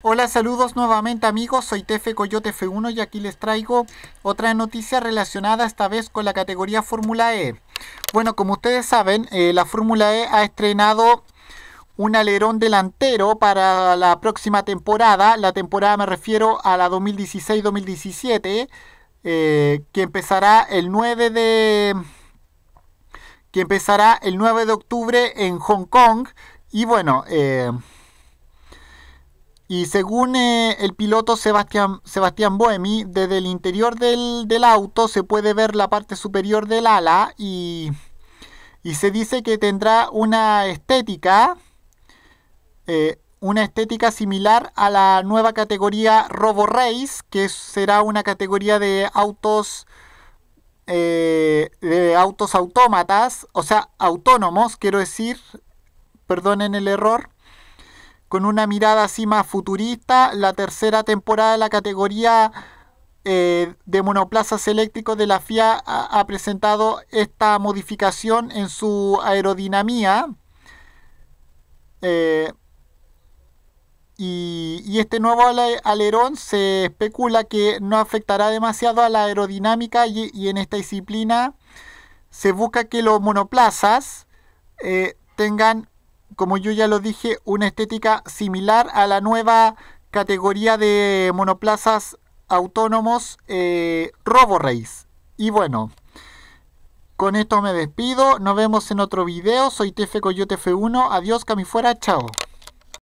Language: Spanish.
Hola, saludos nuevamente amigos, soy Tefe Coyote F1 y aquí les traigo otra noticia relacionada esta vez con la categoría Fórmula E. Bueno, como ustedes saben, eh, la Fórmula E ha estrenado un alerón delantero para la próxima temporada. La temporada me refiero a la 2016-2017, eh, que empezará el 9 de... que empezará el 9 de octubre en Hong Kong. Y bueno... Eh, y según eh, el piloto Sebastián, Sebastián Boemi, desde el interior del, auto se puede ver la parte superior del ala y, y se dice que tendrá una estética, eh, una estética similar a la nueva categoría Robo Race, que será una categoría de autos eh, de autos autómatas, o sea, autónomos, quiero decir, perdonen el error con una mirada así más futurista, la tercera temporada de la categoría eh, de monoplazas eléctricos de la FIA ha, presentado esta modificación en su aerodinamía. Eh, y, este nuevo alerón se especula que no afectará demasiado a la aerodinámica y, en esta disciplina se busca que los monoplazas eh, tengan como yo ya lo dije, una estética similar a la nueva categoría de monoplazas autónomos eh, RoboRace. Y bueno, con esto me despido. Nos vemos en otro video. Soy Tefe Coyote F1. Adiós, cami fuera. Chao.